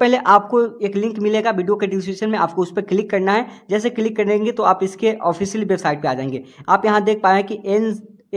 पहले आपको एक लिंक मिलेगा वीडियो के डिस्क्रिप्शन में आपको उस पर क्लिक करना है जैसे क्लिक करेंगे तो आप इसके ऑफिशियल वेबसाइट पर आ जाएंगे आप यहाँ देख पाए कि N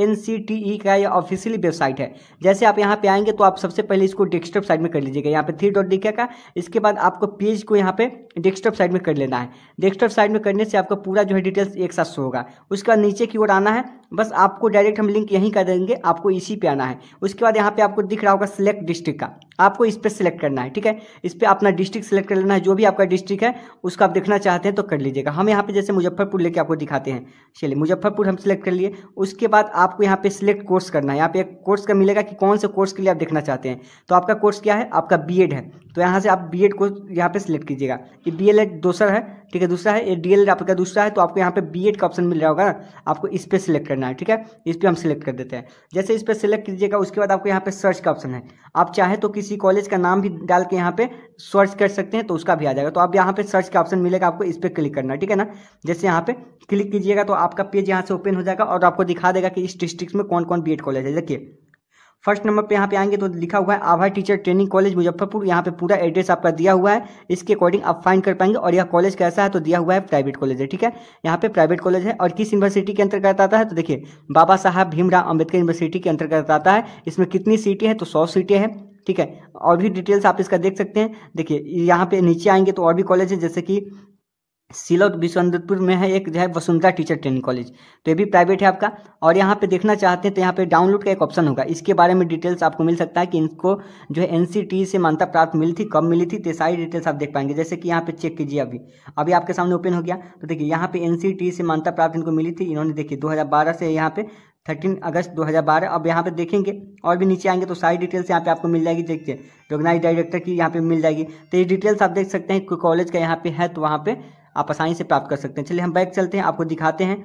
N C T E का यह ऑफिशियल वेबसाइट है जैसे आप यहाँ पे आएंगे तो आप सबसे पहले इसको डेस्कटॉप साइड में कर लीजिएगा यहाँ पे थ्री डॉट का इसके बाद आपको पेज को यहाँ पे डेस्कटॉप साइड में कर लेना है डेस्कटॉप साइड में करने से आपका पूरा जो है डिटेल्स एक साथ शो होगा उसके बाद नीचे की ओर आना है बस आपको डायरेक्ट हम लिंक यहीं कर देंगे आपको इसी पे आना है उसके बाद यहाँ पे आपको दिख रहा होगा सिलेक्ट डिस्ट्रिक्ट का आपको इस पर सिलेक्ट करना है ठीक है इस पर अपना डिस्ट्रिक्ट सेलेक्ट कर लेना है जो भी आपका डिस्ट्रिक्ट है उसको आप देखना चाहते हैं तो कर लीजिएगा हम यहाँ पे जैसे मुजफ्फरपुर लेके आपको दिखाते हैं चलिए मुजफ्फरपुर हम सिलेक्ट कर लिए उसके बाद आपको यहाँ पे सिलेक्ट कोर्स करना है यहाँ पे एक कोर्स का मिलेगा कि कौन से कोर्स के लिए आप देखना चाहते हैं तो आपका कोर्स क्या है आपका बी है तो यहाँ से आप बी एड को यहाँ पे सिलेक्ट कीजिएगा ये बी एल दूसरा है ठीक है दूसरा है ये डी एल एड आपका दूसरा है तो आपको यहाँ पे बी एड का ऑप्शन मिल रहा होगा ना आपको इस पर सिलेक्ट करना है ठीक है इस पर हम सिलेक्ट कर देते हैं जैसे इस पर सिलेक्ट कीजिएगा उसके बाद आपको यहाँ पे सर्च का ऑप्शन है आप चाहे तो किसी कॉलेज का नाम भी डाल के यहाँ पे सर्च कर सकते हैं तो उसका भी आ जाएगा तो आप यहाँ पे सर्च का ऑप्शन मिलेगा आपको इस पर क्लिक करना है ठीक है ना जैसे यहाँ पे क्लिक कीजिएगा तो आपका पेज यहाँ से ओपन हो जाएगा और आपको दिखा देगा कि इस डिस्ट्रिक्ट में कौन कौन बी कॉलेज है देखिए फर्स्ट नंबर पे यहाँ पे आएंगे तो लिखा हुआ है Abha teacher training college Muzaffarpur यहाँ पे पूरा एड्रेस आपका दिया हुआ है इसके अकॉर्डिंग आप फाइंड कर पाएंगे और यह कॉलेज कैसा है तो दिया हुआ है प्राइवेट कॉलेज है ठीक है यहाँ पे प्राइवेट कॉलेज है और किस यूनिवर्सिटी के अंतर्गत आता है तो देखिए बाबा साहब भीमराव अम्बेडकर यूनिवर्सिटी के अंतर्गत आता है इसमें कितनी सीटें हैं तो सौ सीटें हैं ठीक है और भी डिटेल्स आप इसका देख सकते हैं देखिए यहाँ पे नीचे आएंगे तो और भी कॉलेज है जैसे कि सिलौट बिसंदपुर में है एक जो है वसुंधरा टीचर ट्रेनिंग कॉलेज तो ये भी प्राइवेट है आपका और यहाँ पे देखना चाहते हैं तो यहाँ पे डाउनलोड का एक ऑप्शन होगा इसके बारे में डिटेल्स आपको मिल सकता है कि इनको जो है एन से मान्यता प्राप्त मिली थी कब मिली थी तो सारी डिटेल्स आप देख पाएंगे जैसे कि यहाँ पे चेक कीजिए अभी अभी आपके सामने ओपन हो गया तो देखिए यहाँ पे एन से मान्यता प्राप्त इनको मिली थी इन्होंने देखिए दो से यहाँ पे थर्टीन अगस्त 2012 अब यहाँ पे देखेंगे और भी नीचे आएंगे तो सारी डिटेल्स यहाँ पे आपको मिल जाएगी देखिए रोगनाइज डायरेक्टर की यहाँ पे मिल जाएगी तो ये डिटेल्स आप देख सकते हैं कॉलेज का यहाँ पे है तो वहाँ पे आप आसानी से प्राप्त कर सकते हैं चलिए हम बैक चलते हैं आपको दिखाते हैं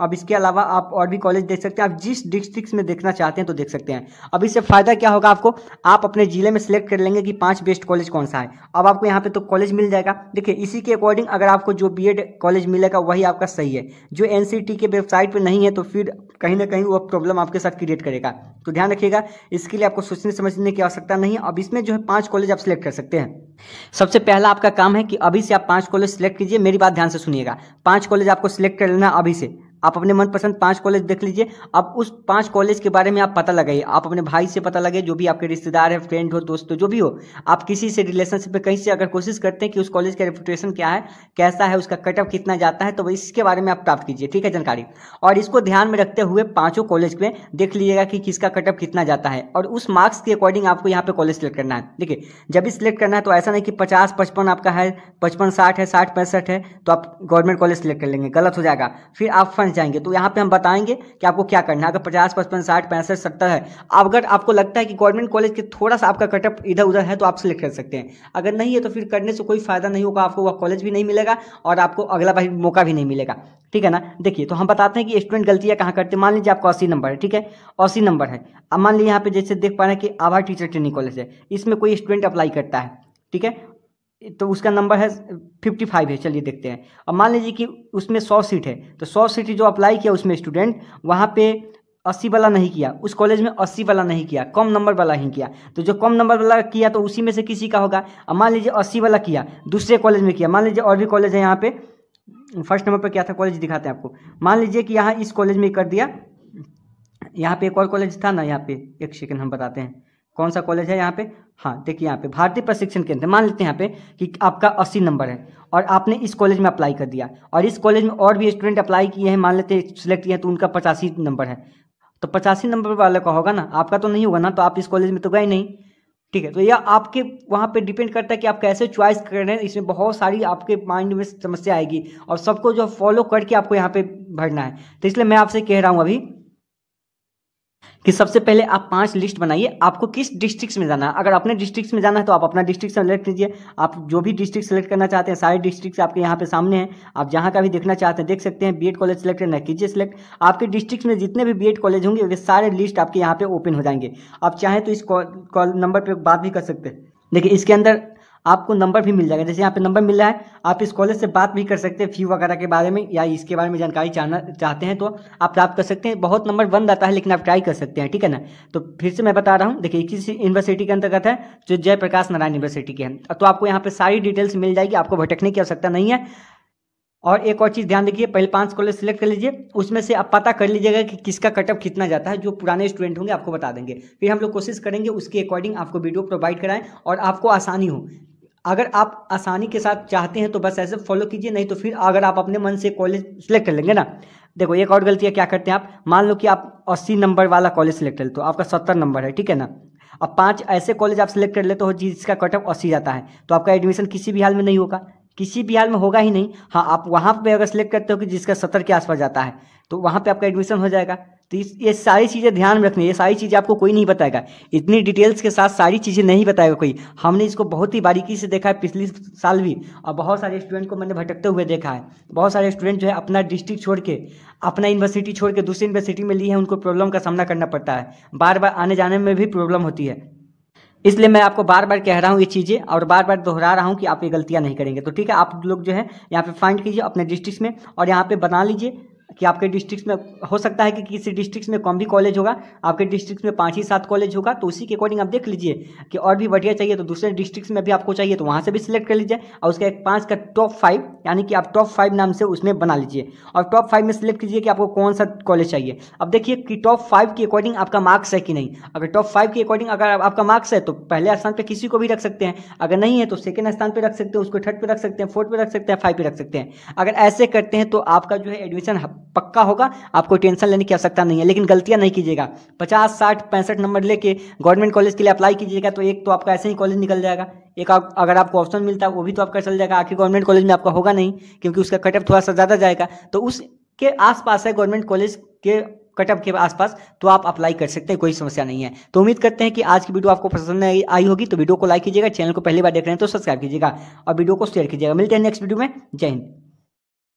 अब इसके अलावा आप और भी कॉलेज देख सकते हैं आप जिस डिस्ट्रिक्ट में देखना चाहते हैं तो देख सकते हैं अब इससे फ़ायदा क्या होगा आपको आप अपने ज़िले में सिलेक्ट कर लेंगे कि पांच बेस्ट कॉलेज कौन सा है अब आपको यहाँ पे तो कॉलेज मिल जाएगा देखिए इसी के अकॉर्डिंग अगर आपको जो बी कॉलेज मिलेगा वही आपका सही है जो एन e के वेबसाइट पर नहीं है तो फिर कहीं ना कहीं वो प्रॉब्लम आपके साथ क्रिएट करेगा तो ध्यान रखिएगा इसके लिए आपको सोचने समझने की आवश्यकता नहीं है अब इसमें जो है पाँच कॉलेज आप सिलेक्ट कर सकते हैं सबसे पहला आपका काम है कि अभी से आप पाँच कॉलेज सिलेक्ट कीजिए मेरी बात ध्यान से सुनिएगा पाँच कॉलेज आपको सिलेक्ट कर लेना अभी से आप अपने मनपसंद पांच कॉलेज देख लीजिए अब उस पांच कॉलेज के बारे में आप पता लगाइए आप अपने भाई से पता लगे जो भी आपके रिश्तेदार है फ्रेंड हो दोस्त हो जो भी हो आप किसी से रिलेशनशिप में कहीं से अगर कोशिश करते हैं कि उस कॉलेज का रेपुटेशन क्या है कैसा है उसका कटअप कितना जाता है तो इसके बारे में आप प्राप्त कीजिए ठीक है जानकारी और इसको ध्यान में रखते हुए पाँचों कॉलेज में देख लीजिएगा कि किसका कटअप कितना जाता है और उस मार्क्स के अकॉर्डिंग आपको यहाँ पर कॉलेज सेलेक्ट करना है देखिए जब भी सिलेक्ट करना है तो ऐसा नहीं कि पचास पचपन आपका है पचपन साठ है साठ पैंसठ है तो आप गवर्नमेंट कॉलेज सेलेक्ट कर लेंगे गलत हो जाएगा फिर आप पास जाएंगे तो यहाँ पे हम बताएंगे कि आपको क्या करना है अगर पचास पचपन साठ पैंसठ सत्तर है अगर आपको लगता है कि गवर्नमेंट कॉलेज के थोड़ा सा आपका कटअप इधर उधर है तो आप सिलेक्ट कर सकते हैं अगर नहीं है तो फिर करने से कोई फायदा नहीं होगा आपको वह कॉलेज भी नहीं मिलेगा और आपको अगला भाई मौका भी नहीं मिलेगा ठीक है ना देखिए तो हम बताते हैं कि स्टूडेंट गलतियाँ कहाँ करते हैं मान लीजिए आपका अस्सी नंबर है ठीक है अस्सी नंबर है अब मान लीजिए यहाँ पे जैसे देख पा रहे हैं कि आभा टीचर ट्रेनिंग कॉलेज है इसमें कोई स्टूडेंट अप्लाई करता है ठीक है तो उसका नंबर है फिफ्टी फाइव है चलिए देखते हैं अब मान लीजिए कि उसमें सौ सीट है तो सौ सीट जो अप्लाई किया उसमें स्टूडेंट वहाँ पे अस्सी वाला नहीं किया उस कॉलेज में अस्सी वाला नहीं किया कम नंबर वाला ही किया तो जो कम नंबर वाला किया तो उसी में से किसी का होगा अब मान लीजिए अस्सी वाला किया दूसरे कॉलेज में किया मान लीजिए और भी कॉलेज है यहाँ पे फर्स्ट नंबर पर क्या था कॉलेज दिखाते हैं आपको मान लीजिए कि यहाँ इस कॉलेज में कर दिया यहाँ पे एक और कॉलेज था ना यहाँ पे एक सेकेंड हम बताते हैं कौन सा कॉलेज है यहाँ पे हाँ देखिए यहाँ पे भारतीय प्रशिक्षण केंद्र मान लेते हैं यहाँ पे कि आपका अस्सी नंबर है और आपने इस कॉलेज में अप्लाई कर दिया और इस कॉलेज में और भी स्टूडेंट अप्लाई किए हैं मान लेते हैं सिलेक्ट किए हैं तो उनका पचासी नंबर है तो पचासी नंबर वाले का होगा ना आपका तो नहीं होगा ना तो आप इस कॉलेज में तो गए नहीं ठीक है तो यह आपके वहाँ पे डिपेंड करता है कि आप कैसे च्वाइस कर रहे हैं इसमें बहुत सारी आपके माइंड में समस्या आएगी और सबको जो फॉलो करके आपको यहाँ पे भरना है तो इसलिए मैं आपसे कह रहा हूँ अभी कि सबसे पहले आप पांच लिस्ट बनाइए आपको किस डिस्ट्रिक्ट में जाना है अगर अपने डिस्ट्रिक्ट में जाना है तो आप अपना डिस्ट्रिक्ट सेलेक्ट कीजिए आप जो भी डिस्ट्रिक्ट सेलेक्ट करना चाहते हैं सारे डिस्ट्रिक्ट आपके यहाँ पे सामने हैं आप जहाँ का भी देखना चाहते हैं देख सकते हैं बी कॉलेज सेलेक्ट करना कीजिए सिलेक्ट आपके डिस्ट्रिक्ट में जितने भी बी कॉलेज होंगे वे सारे लिस्ट आपके यहाँ पे ओपन हो जाएंगे आप चाहें तो इस कॉल नंबर पर बात भी कर सकते हैं देखिए इसके अंदर आपको नंबर भी मिल जाएगा जैसे यहाँ पे नंबर मिल रहा है आप इस कॉलेज से बात भी कर सकते हैं फी वगैरह के बारे में या इसके बारे में जानकारी चाहना चाहते हैं तो आप प्राप्त कर सकते हैं बहुत नंबर वन आता है लेकिन आप ट्राई कर सकते हैं ठीक है ना तो फिर से मैं बता रहा हूँ देखिए किस यूनिवर्सिटी के अंतर्गत है जो जयप्रकाश नारायण यूनिवर्सिटी के हैं तो आपको यहाँ पर सारी डिटेल्स मिल जाएगी आपको भटकने की आवश्यकता नहीं है और एक और चीज़ ध्यान देखिए पहले पांच कॉलेज सेलेक्ट कर लीजिए उसमें से आप पता कर लीजिएगा कि किसका कटअप कितना जाता है जो पुराने स्टूडेंट होंगे आपको बता देंगे फिर हम लोग कोशिश करेंगे उसके अकॉर्डिंग आपको वीडियो प्रोवाइड कराएं और आपको आसानी हो अगर आप आसानी के साथ चाहते हैं तो बस ऐसे फॉलो कीजिए नहीं तो फिर अगर आप अपने मन से कॉलेज सेलेक्ट कर लेंगे ना देखो एक और गलती है क्या करते हैं आप मान लो कि आप अस्सी नंबर वाला कॉलेज सेलेक्ट कर लेते हो आपका सत्तर नंबर है ठीक है ना अब पांच ऐसे कॉलेज आप सेलेक्ट कर लेते हो जिसका कट ऑफ अस्सी जाता है तो आपका एडमिशन किसी भी हाल में नहीं होगा किसी भी हाल में होगा ही नहीं हाँ आप वहाँ पर अगर सेलेक्ट करते हो कि जिसका सत्तर के आसपास जाता है तो वहाँ पर आपका एडमिशन हो जाएगा तो ये सारी चीज़ें ध्यान में रखनी ये सारी चीज़ें आपको कोई नहीं बताएगा इतनी डिटेल्स के साथ सारी चीज़ें नहीं बताएगा कोई हमने इसको बहुत ही बारीकी से देखा है पिछले साल भी और बहुत सारे स्टूडेंट को मैंने भटकते हुए देखा है बहुत सारे स्टूडेंट जो है अपना डिस्ट्रिक्ट छोड़ के अपना यूनिवर्सिटी छोड़ के दूसरी यूनिवर्सिटी में ली है उनको प्रॉब्लम का सामना करना पड़ता है बार बार आने जाने में भी प्रॉब्लम होती है इसलिए मैं आपको बार बार कह रहा हूँ ये चीज़ें और बार बार दोहरा रहा हूँ कि आप ये गलतियाँ नहीं करेंगे तो ठीक है आप लोग जो है यहाँ पे फाइंड कीजिए अपने डिस्ट्रिक्ट में और यहाँ पे बना लीजिए कि आपके डिस्ट्रिक्ट में हो सकता है कि किसी डिस्ट्रिक्ट में कम भी कॉलेज होगा आपके डिस्ट्रिक्ट में पाँच ही सात कॉलेज होगा तो उसी के अकॉर्डिंग आप देख लीजिए कि और भी बढ़िया चाहिए तो दूसरे डिस्ट्रिक्ट में भी आपको चाहिए तो वहाँ से भी सिलेक्ट कर लीजिए और उसका एक पाँच का टॉप फाइव यानी कि आप टॉप फाइव नाम से उसमें बना लीजिए और टॉप फाइव में सिलेक्ट कीजिए कि आपको कौन सा कॉलेज चाहिए अब देखिए कि टॉप फाइव के अकॉर्डिंग आपका मार्क्स है कि नहीं अगर टॉप फाइव के अकॉर्डिंग अगर आपका मार्क्स है तो पहले स्थान पर किसी को भी रख सकते हैं अगर नहीं है तो सेकेंड स्थान पर रख सकते हैं उसको थर्ड पर रख सकते हैं फोर्थ पर रख सकते हैं फाइव पर रख सकते हैं अगर ऐसे करते हैं तो आपका जो है एडमिशन पक्का होगा आपको टेंशन लेने की आवश्यकता नहीं है लेकिन गलतियां नहीं कीजिएगा पचास साठ पैंसठ नंबर लेके गवर्नमेंट कॉलेज के लिए अप्लाई कीजिएगा तो एक तो आपका ऐसे ही कॉलेज निकल जाएगा एक आप, अगर आपको ऑप्शन मिलता है वो भी तो आपका चल जाएगा आखिर गवर्नमेंट कॉलेज में आपका होगा नहीं क्योंकि उसका कटअप थोड़ा सा ज़्यादा जाएगा तो उसके आसपास है गवर्नमेंट कॉलेज के कटअप के आसपास तो आप अप्लाई कर सकते हैं कोई समस्या नहीं है तो उम्मीद करते हैं कि आज की वीडियो आपको पसंद आई होगी तो वीडियो को लाइक कीजिएगा चैनल को पहली बार देख रहे हैं तो सब्सक्राइब कीजिएगा और वीडियो को शेयर कीजिएगा मिलते हैं नेक्स्ट वीडियो में जय हिंद